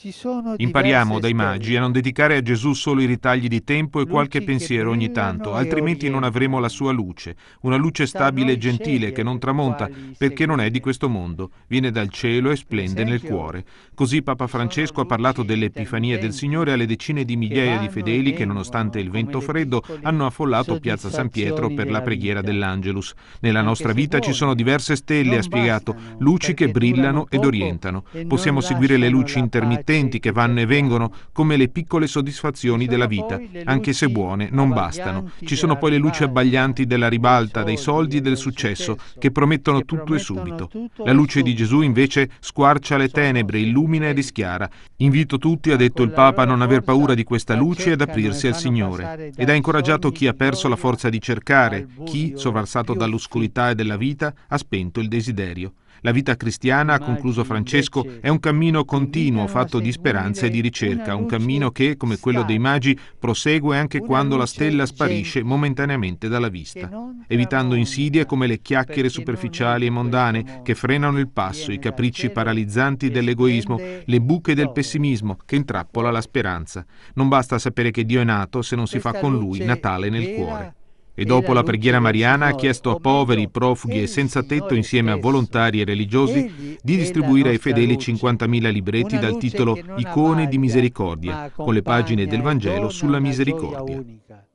Impariamo dai magi a non dedicare a Gesù solo i ritagli di tempo e qualche pensiero ogni tanto, altrimenti non avremo la sua luce, una luce stabile e gentile che non tramonta perché non è di questo mondo, viene dal cielo e splende nel cuore. Così Papa Francesco ha parlato delle epifanie del Signore alle decine di migliaia di fedeli che nonostante il vento freddo hanno affollato Piazza San Pietro per la preghiera dell'Angelus. Nella nostra vita ci sono diverse stelle, ha spiegato, luci che brillano ed orientano. Possiamo seguire le luci intermittenti divertenti che vanno e vengono, come le piccole soddisfazioni della vita, anche se buone, non bastano. Ci sono poi le luci abbaglianti della ribalta, dei soldi e del successo, che promettono tutto e subito. La luce di Gesù invece squarcia le tenebre, illumina e rischiara. Invito tutti, ha detto il Papa, a non aver paura di questa luce e ad aprirsi al Signore. Ed ha incoraggiato chi ha perso la forza di cercare, chi, sovrassato dall'oscurità e della vita, ha spento il desiderio. La vita cristiana, ha concluso Francesco, è un cammino continuo fatto di speranza e di ricerca, un cammino che, come quello dei magi, prosegue anche quando la stella sparisce momentaneamente dalla vista, evitando insidie come le chiacchiere superficiali e mondane che frenano il passo, i capricci paralizzanti dell'egoismo, le buche del pessimismo che intrappola la speranza. Non basta sapere che Dio è nato se non si fa con lui Natale nel cuore e dopo la preghiera mariana ha chiesto a poveri, profughi e senza tetto insieme a volontari e religiosi di distribuire ai fedeli 50.000 libretti dal titolo Icone di misericordia, con le pagine del Vangelo sulla misericordia.